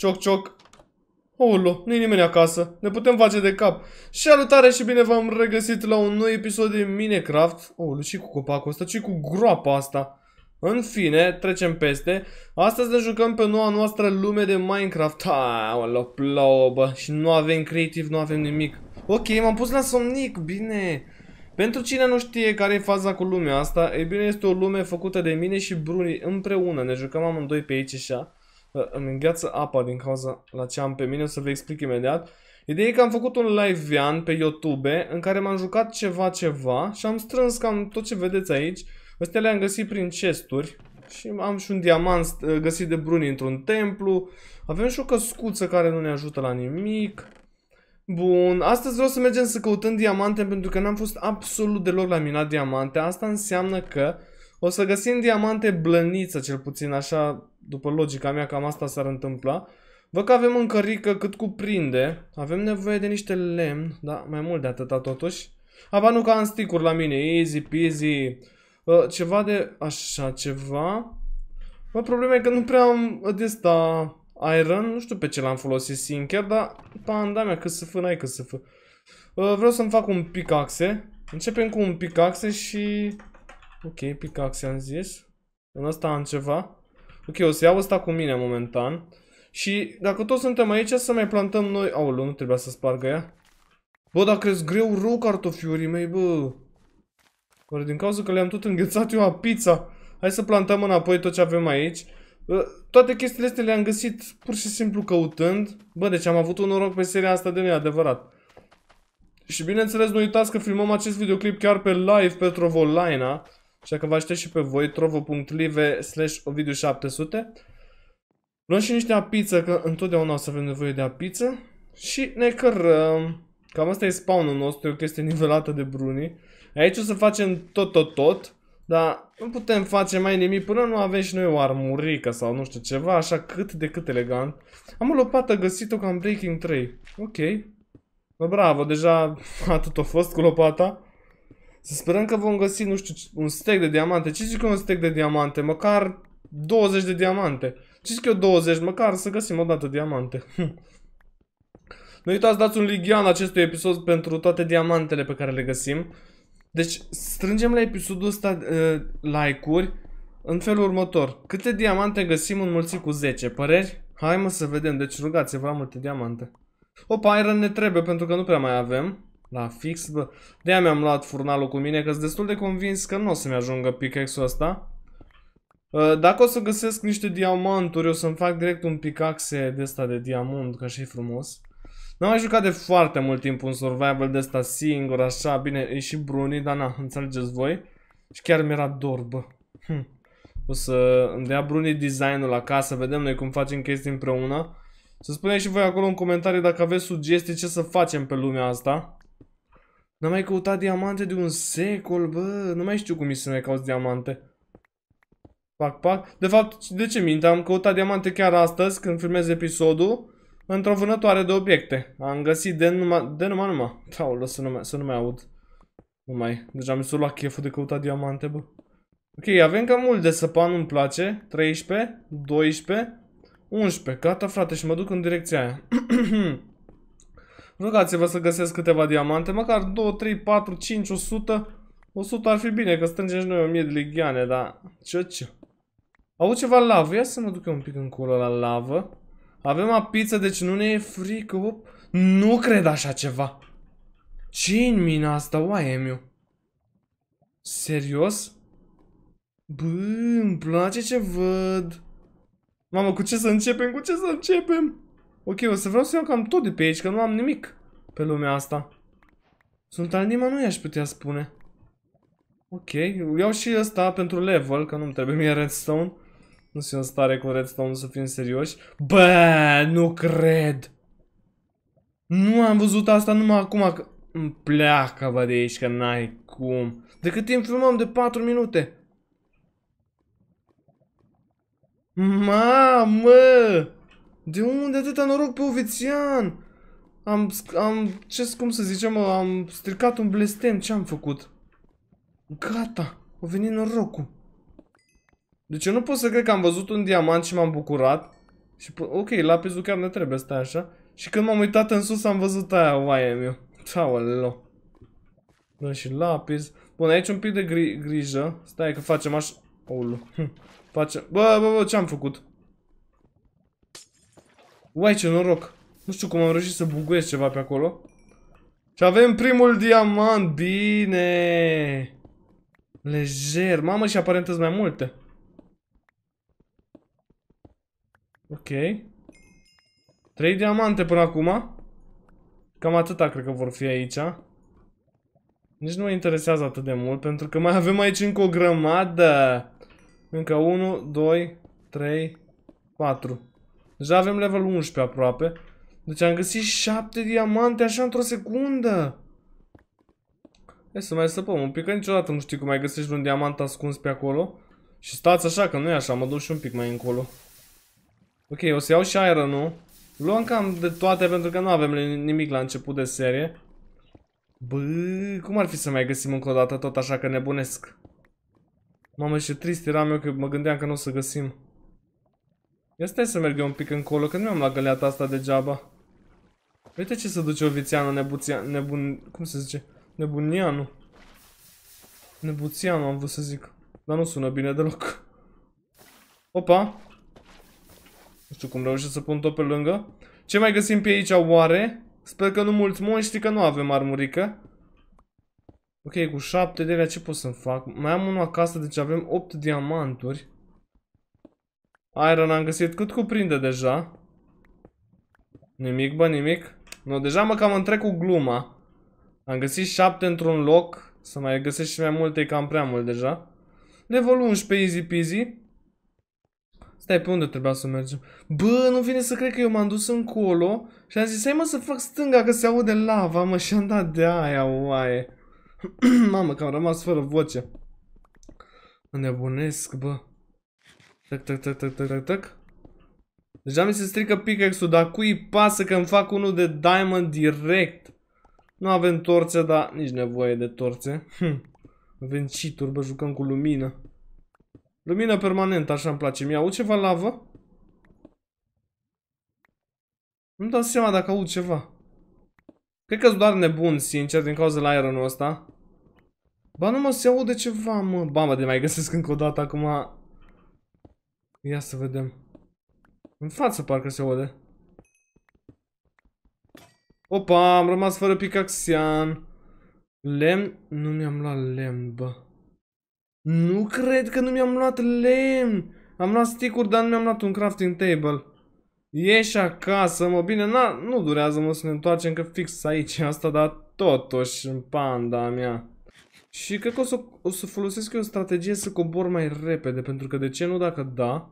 Cioc, cioc. Olo, nu-i nimeni acasă. Ne putem face de cap. Și alutare și bine v-am regăsit la un nou episod din Minecraft. Olo, și cu copacul ăsta, ce cu groapa asta. În fine, trecem peste. Astăzi ne jucăm pe noua noastră lume de Minecraft. Aolo, plouă, bă. Și nu avem creativ, nu avem nimic. Ok, m-am pus la somnic, bine. Pentru cine nu știe care e faza cu lumea asta, e bine, este o lume făcută de mine și Bruni împreună. Ne jucăm amândoi pe aici și așa. Ă, îmi îngheață apa din cauza la ce am pe mine, o să vă explic imediat. Ideea e că am făcut un live vian pe YouTube în care m-am jucat ceva ceva și am strâns cam tot ce vedeți aici. Astea le-am găsit prin chesturi și am și un diamant ă, găsit de bruni într-un templu. Avem și o căscuță care nu ne ajută la nimic. Bun, astăzi vreau să mergem să căutăm diamante pentru că n-am fost absolut deloc la minat diamante. Asta înseamnă că o să găsim diamante blăniță, cel puțin așa după logica mea, cam asta s-ar întâmpla. Văd că avem încă rică cât cuprinde. Avem nevoie de niște lemn, da, mai mult de atâta totuși. Aba nu ca am sticuri la mine, easy peasy. Uh, ceva de așa ceva. Bă, problema e că nu prea am de asta iron, nu știu pe ce l-am folosit sincer, dar panda mea, cât să fă, n-ai cât să fă. Uh, vreau să-mi fac un picaxe. Începem cu un picaxe și... Ok, picaxe am zis. În asta am ceva. Ok, o să iau asta cu mine momentan. Și dacă toți suntem aici, să mai plantăm noi... Aoleu, nu trebuia să spargă ea. Bă, dacă crezi greu rău cartofiurii mei, bă. Oare din cauza că le-am tot înghețat eu a pizza. Hai să plantăm înapoi tot ce avem aici. Toate chestiile astea le-am găsit pur și simplu căutând. Bă, deci am avut un noroc pe seria asta de neadevărat. Și bineînțeles, nu uitați că filmăm acest videoclip chiar pe live pe Trovolina. Așa că vă aștept și pe voi, trovo.live slash ovidiu700. Luăm și niște apiță, că întotdeauna o să avem nevoie de apiță. Și ne cărăm. Cam asta e spawnul nostru, e o chestie nivelată de bruni. Aici o să facem tot, tot, tot. Dar nu putem face mai nimic până nu avem și noi o armurică sau nu știu ceva, așa cât de cât elegant. Am o lopată găsit-o ca în Breaking 3. Ok. bravo, deja atât a fost cu lopata. Să sperăm că vom găsi, nu știu, un stec de diamante. Ce zic eu un stec de diamante? Măcar 20 de diamante. Ce zic eu 20? Măcar să găsim o dată diamante. nu uitați, dați un ligian acestui episod pentru toate diamantele pe care le găsim. Deci, strângem la episodul ăsta uh, like-uri în felul următor. Câte diamante găsim înmulțit cu 10? Păreri? Hai mă să vedem. Deci rugați-vă multe diamante. Opa, iron ne trebuie pentru că nu prea mai avem. La fix, bă. de mi-am luat furnalul cu mine, că sunt destul de convins că nu o să-mi ajungă pickaxe-ul ăsta. Ă, dacă o să găsesc niște diamanturi, o să-mi fac direct un picaxe de ăsta de diamant, că și frumos. N-am mai jucat de foarte mult timp un survival de ăsta singur, așa, bine, e și Bruni, dar na, înțelegeți voi. Și chiar mi-era dor, bă. Hm. O să îmi dea Bruni designul la casă, vedem noi cum facem chestii împreună. Să spuneți și voi acolo în comentarii dacă aveți sugestii ce să facem pe lumea asta. N-am mai căutat diamante de un secol, bă. Nu mai știu cum e să mai cauți diamante. Pac, pac. De fapt, de ce minte? Am căutat diamante chiar astăzi, când filmez episodul, într-o vânătoare de obiecte. Am găsit de numai, de numai, numai. Taulă, să nu mai, să nu mai aud. Nu mai. Deja mi s-a luat cheful de căutat diamante, bă. Ok, avem cam mult de săpan, nu-mi place. 13, 12, 11. Gata, frate, și mă duc în direcția aia. Jucați-vă să găsesc câteva diamante, măcar 2, 3, 4, 5, 100. 100 ar fi bine, că strângem noi 1000 de ligheane, dar... Ce, ce? Au ceva lavă, ia să mă duc eu un pic încolo la lavă. Avem apiță, deci nu ne e frică, op. Nu cred așa ceva. ce în mina asta, oaie meu? Serios? Bă, îmi place ce văd. Mamă, cu ce să începem, cu ce să începem? Ok, o să vreau să iau cam tot de pe aici, că nu am nimic pe lumea asta. Sunt al nimănui, aș putea spune. Ok, iau și ăsta pentru level, că nu-mi trebuie mie redstone. Nu sunt stare cu redstone să fim serioși. Bă, nu cred! Nu am văzut asta numai acum că... Îmi pleacă, bă, de aici, că n-ai cum. De cât timp filmăm? De 4 minute. Mamă! De unde atâta noroc pe ovețian? Am, am, ce, cum să zicem, ă, am stricat un blestem, ce am făcut? Gata, a venit norocul. Deci eu nu pot să cred că am văzut un diamant și m-am bucurat. Și ok, lapizul chiar ne trebuie, stai așa. Și când m-am uitat în sus am văzut aia, oaie meu. Taolo. Bun, da, și lapis. Bun, aici un pic de gri grijă. Stai că facem așa. Oulu. Hm. Facem... Bă, bă, bă, ce-am făcut? Uai, ce noroc. Nu știu cum am reușit să buguiesc ceva pe acolo. Și avem primul diamant. Bine. Lejer. Mamă, și aparent mai multe. Ok. Trei diamante până acum. Cam atâta cred că vor fi aici. Nici nu mă interesează atât de mult, pentru că mai avem aici încă o grămadă. Încă 1, 2, 3, 4. Deja avem level 11 aproape. Deci am găsit 7 diamante așa într-o secundă. Hai să mai săpăm un pic, că niciodată nu știi cum mai găsești un diamant ascuns pe acolo. Și stați așa, că nu e așa, mă duc și un pic mai încolo. Ok, o să iau și aeră, nu? Luăm cam de toate pentru că nu avem nimic la început de serie. Bă, cum ar fi să mai găsim încă o dată tot așa că nebunesc? Mamă, ce trist eram eu că mă gândeam că nu o să găsim. Ia stai să merg eu un pic încolo, că nu am la găleata asta degeaba. Uite ce se duce ovițeanul nebuțian, nebun... cum se zice? Nebunianu. Nebuțianu am vrut să zic. Dar nu sună bine deloc. Opa! Nu știu cum reușesc să pun tot pe lângă. Ce mai găsim pe aici oare? Sper că nu mulți monștri, că nu avem armurică. Ok, cu șapte de ce pot să-mi fac? Mai am unul acasă, deci avem opt diamanturi. Iron am găsit cât cuprinde deja. Nimic, bă, nimic. Nu, no, deja mă cam întrec cu gluma. Am găsit șapte într-un loc. Să mai găsesc și mai multe, e cam prea mult deja. Level 11, easy peasy. Stai, pe unde trebuia să mergem? Bă, nu vine să cred că eu m-am dus încolo și am zis, hai mă să fac stânga că se aude lava, mă, și-am dat de aia, oaie. Mamă, că am rămas fără voce. nebunesc, bă. Tac, tac, tac, tac, tac, tac, tac. Deja mi se strică pickaxe-ul, dar cui pasă că îmi fac unul de diamond direct? Nu avem torțe, dar nici nevoie de torțe. Hm. Avem cheat-uri, bă, jucăm cu lumină. Lumină permanentă, așa îmi place. Mi-au ceva lavă? Nu-mi dau seama dacă au ceva. Cred că sunt doar nebun, sincer, din cauza la iron ăsta. Ba, nu mă, se aude ceva, mă. Ba, mă, de mai găsesc încă o dată acum Ia să vedem. În față parcă se aude. Opa, am rămas fără picaxian. Lemn? Nu mi-am luat lemn, bă. Nu cred că nu mi-am luat lemn. Am luat stick dar nu mi-am luat un crafting table. Ieși acasă, mă, bine, na, nu durează, mă, să ne întoarcem, că fix aici asta, dar totuși, în panda mea. Și cred că o să, o să folosesc eu o strategie să cobor mai repede, pentru că de ce nu dacă da?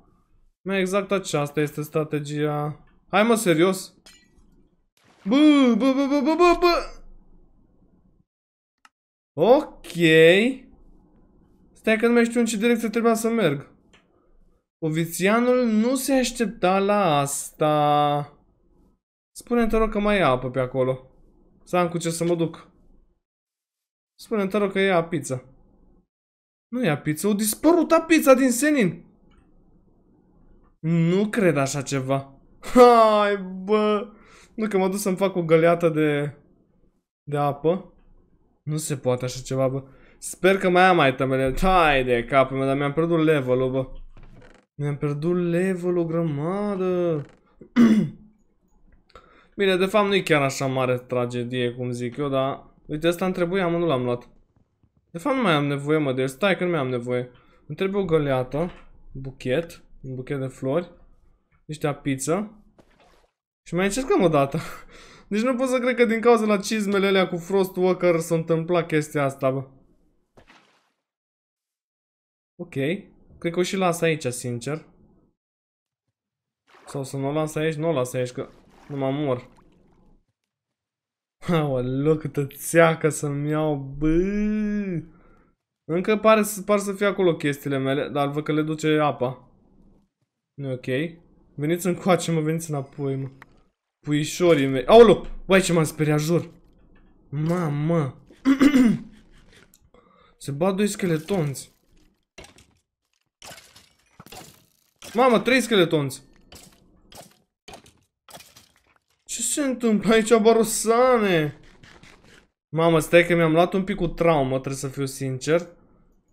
Mai exact aceasta este strategia... Hai mă, serios! Bă, bă, bă, bă, bă, bă, bă! Ok! Stai că nu mai știu în ce direcție trebuia să merg. Ovițianul nu se aștepta la asta. spune te rog, că mai e apă pe acolo. Să am cu ce să mă duc spune te rog că ia pizza. Nu ia pizza, o dispărut a pizza din senin. Nu cred așa ceva. Hai, bă! Nu, că mă duc să-mi fac o găleată de... de apă. Nu se poate așa ceva, bă. Sper că mai am itemele. Hai de capul meu, dar mi-am pierdut level-ul, bă. Mi-am pierdut level-ul grămadă. Bine, de fapt nu e chiar așa mare tragedie, cum zic eu, dar... Uite, asta îmi trebuie. Am nu l-am luat. De fapt nu mai am nevoie, mă, de el. Stai că nu mai am nevoie. Îmi trebuie o găleată, buchet, un buchet de flori, niște pizza. Și mai încercăm o dată. Deci nu pot să cred că din cauza la cizmele alea cu Frost Walker s-a întâmplat chestia asta, bă. Ok. Cred că o și las aici, sincer. Sau să nu o las aici, nu o las aici, că nu mă mor. Aoleu, câtă țeacă să-mi iau, bă! Încă pare, par să fie acolo chestiile mele, dar văd că le duce apa. Nu ok. Veniți încoace, mă, veniți înapoi, mă. Puișorii mei. Aoleu, băi, ce m-am speriat, jur. Mamă. Se bat doi scheletonți. Mamă, trei scheletonți. Ce se întâmplă aici, barosane? Mamă, stai că mi-am luat un pic cu traumă, trebuie să fiu sincer.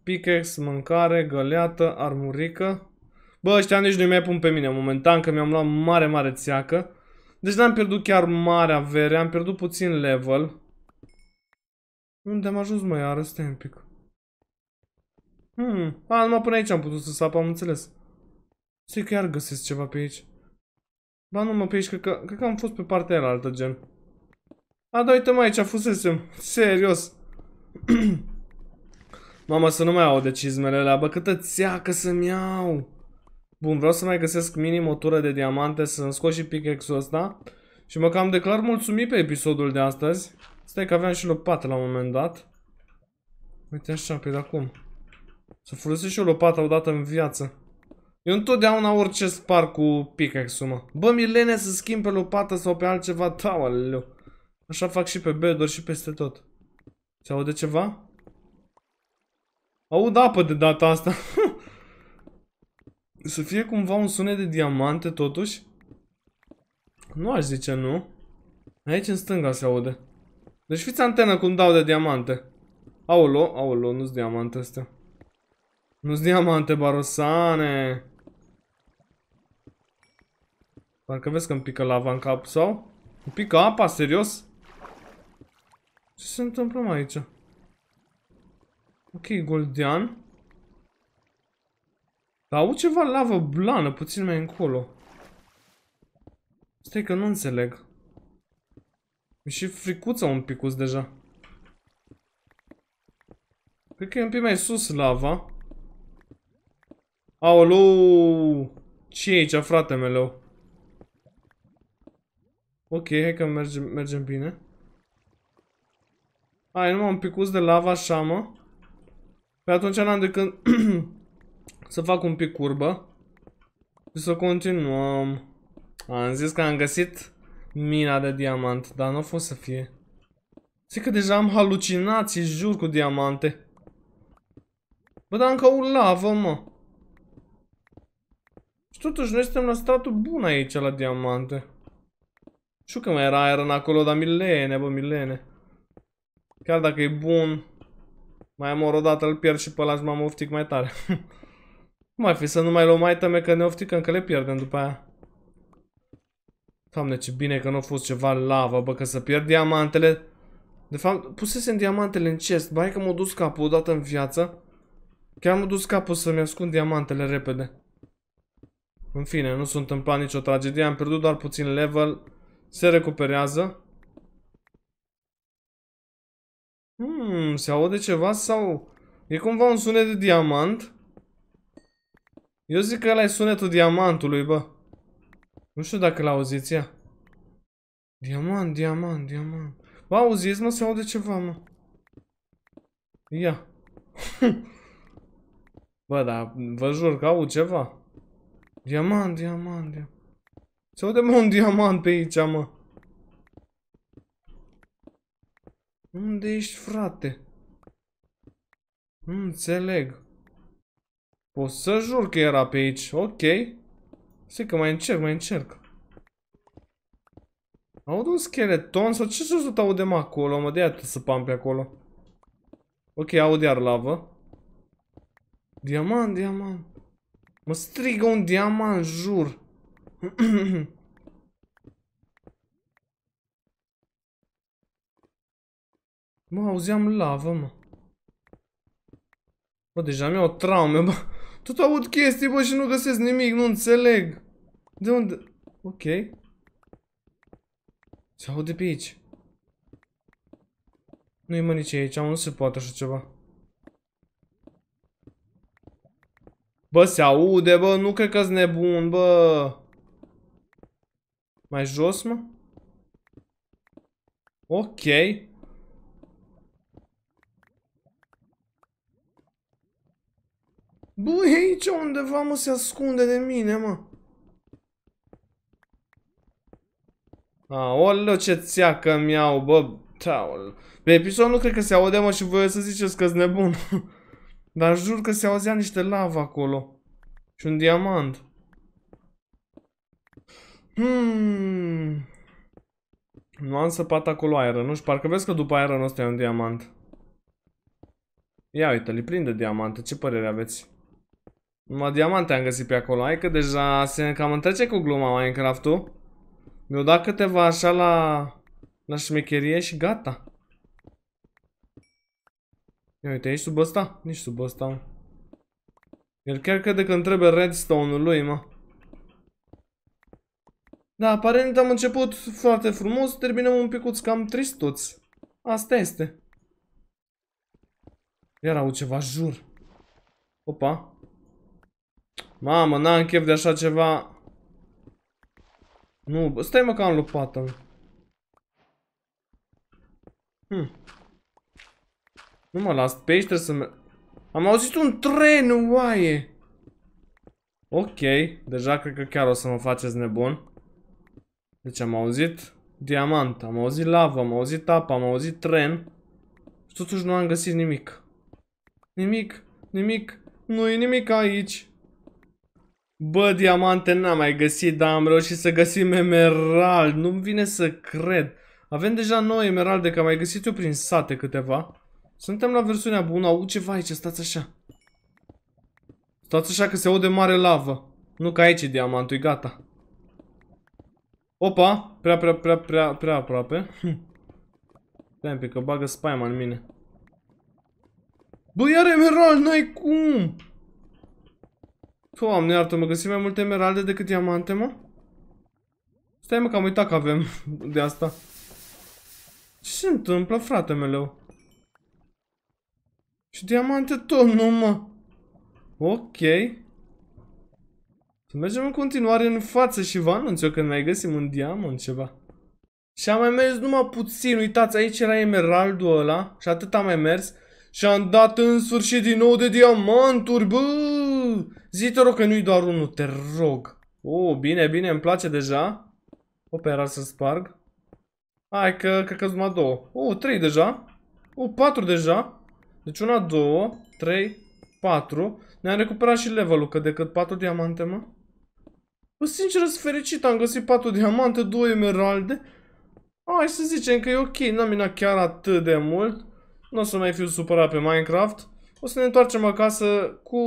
Pickex, mâncare, găleată, armurică. Bă, ăștia nici nu-i mai pun pe mine momentan, că mi-am luat mare, mare țeacă. Deci n-am pierdut chiar mare avere, am pierdut puțin level. Unde am ajuns, mai iară? Stai un pic. Hmm, a, numai până aici am putut să sap, am înțeles. Stai că iar găsesc ceva pe aici. Ba nu mă, pe aici, cred că, cred că am fost pe partea aia altă, gen. A, da, uite-mă aici, fusesem. Serios. Mama să nu mai au decizmele alea, bă, câtă țeacă să-mi iau. Bun, vreau să mai găsesc minim o tură de diamante, să-mi scot și pickaxe-ul ăsta. Și mă cam declar mulțumit pe episodul de astăzi. Stai că aveam și lopată la un moment dat. Uite așa, pe de acum. Să folosesc și o lopată odată în viață. Eu întotdeauna orice spar cu pickaxe-ul, mă. Bă, milene să schimb pe lopată sau pe altceva, taoleu. Da, Așa fac și pe bedor și peste tot. Se aude ceva? Aud apă de data asta. să fie cumva un sunet de diamante, totuși? Nu aș zice nu. Aici în stânga se aude. Deci fiți antenă cum dau de diamante. Aolo, aolo, nu-s diamante astea. Nu-s diamante, barosane. Parcă vezi că îmi pică lava în cap, sau? Îmi pică apa, serios? Ce se întâmplă mai aici? Ok, goldian. Dar au ceva lavă blană, puțin mai încolo. Stai că nu înțeleg. Mi și fricuță un picuț deja. Cred că e un pic mai sus lava. Aoleu! Ce e aici, frate meu? Ok, hai că mergem, mergem bine. Hai, numai un picus de lava așa, mă. Pe atunci n-am de când să fac un pic curbă. Și să continuăm. Am zis că am găsit mina de diamant, dar nu a fost să fie. Zic că deja am halucinații, jur, cu diamante. Bă, dar încă o lavă, mă. Și totuși, noi suntem la stratul bun aici, la diamante. Știu că mai era Iron acolo, dar milene, bă, milene. Chiar dacă e bun, mai am o dată, îl pierd și pe ăla și m-am oftic mai tare. Cum ar fi să nu mai luăm iteme că ne ofticăm că le pierdem după aia. Doamne, ce bine că nu a fost ceva lavă, bă, că să pierd diamantele. De fapt, pusesem diamantele în chest. Bai că m-a dus capul odată în viață. Chiar m-a dus capul să-mi ascund diamantele repede. În fine, nu s-a întâmplat nicio tragedie, am pierdut doar puțin level. Se recuperează. Hmm, se aude ceva sau... E cumva un sunet de diamant? Eu zic că ăla e sunetul diamantului, bă. Nu știu dacă l-auziți, ea. Diamant, diamant, diamant. Bă, auziți, mă, se aude ceva, mă. Ia. bă, dar vă jur că au ceva. Diamant, diamant, diamant. Să vedem un diamant pe aici, mă. Unde ești, frate? Nu înțeleg. Pot să jur că era pe aici. Ok. Să că mai încerc, mai încerc. Aud un scheleton sau ce să tot audem acolo? Mă, de-aia să pam pe acolo. Ok, aud iar lavă. Diamant, diamant. Mă strigă un diamant, jur. mă, auzeam lavă, mă. Bă, deja mi-au traume, bă. Tot aud chestii, bă, și nu găsesc nimic, nu înțeleg. De unde... Ok. Se aude pe aici. Nu-i mă nici aici, nu se poate așa ceva. Bă, se aude, bă, nu cred că-s nebun, bă. Mais jos, mă. Ok. Bă, aici undeva, mă, se ascunde de mine, mă. Aoleu, ce țeacă mi iau, bă, taol. Pe episod nu cred că se aude, mă, și voi să ziceți că-s nebun. Dar jur că se auzea niște lava acolo. Și un diamant. Hmm. Nu am săpat acolo aeră, nu? știu. parcă vezi că după aeră nu e un diamant. Ia uite, li prinde diamante. Ce părere aveți? Numai diamante am găsit pe acolo. Hai că deja se cam întrece cu gluma Minecraft-ul. Mi-o dat câteva așa la... La șmecherie și gata. Ia uite, ești sub ăsta? Nici sub ăsta, El chiar crede că întrebe redstone-ul lui, mă. Da, aparent am început foarte frumos, terminăm un picuț cam tristuți. Asta este. Iar au ceva, jur. Opa. Mamă, n-am chef de așa ceva. Nu, stai mă că am lopată. Hm. Nu mă las pe aici să -mi... Am auzit un tren, oaie! Ok, deja cred că chiar o să mă faceți nebun. Deci am auzit diamant, am auzit lavă, am auzit apă, am auzit tren. Și totuși nu am găsit nimic. Nimic, nimic, nu e nimic aici. Bă, diamante n-am mai găsit, dar am reușit să găsim emerald. Nu-mi vine să cred. Avem deja noi emeralde, că am mai găsit eu prin sate câteva. Suntem la versiunea bună. Au ceva aici, stați așa. Stați așa că se aude mare lavă. Nu că aici e diamantul, e gata. Opa, prea, prea, prea, prea, prea aproape. Hm. Stai un pic, că bagă spaima în mine. Bă, iar emerald, n-ai cum! Doamne, iartă-mă, găsim mai multe emeralde decât diamante, mă? Stai, mă, că am uitat că avem de asta. Ce se întâmplă, frate meu? Și diamante tot, nu, mă. Ok. Să mergem în continuare în față și vă anunț eu când mai găsim un diamant ceva. Și am mai mers numai puțin, uitați, aici era emeraldul ăla și atât am mai mers. Și am dat în sfârșit din nou de diamanturi, bă! Zi te rog că nu-i doar unul, te rog. O, oh, bine, bine, îmi place deja. Opa, să sparg. Hai că, cred că numai două. O, oh, trei deja. O, oh, patru deja. Deci una, două, trei, patru. Ne-am recuperat și levelul, că decât 4 diamante, mă. Bă, sincer, sunt fericit, am găsit 4 diamante, 2 emeralde. Hai să zicem că e ok, n-am minat chiar atât de mult. Nu o să mai fiu supărat pe Minecraft. O să ne întoarcem acasă cu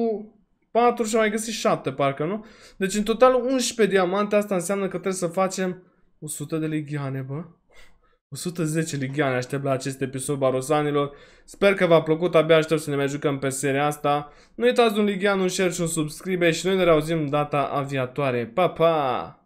4 și am mai găsit 7, parcă, nu? Deci, în total, 11 diamante, asta înseamnă că trebuie să facem 100 de legiane, bă. 110 ligioane aștept la acest episod barosanilor. Sper că v-a plăcut, abia aștept să ne mai jucăm pe seria asta. Nu uitați un ligian, un share și un subscribe și noi ne reauzim data aviatoare. Pa, pa!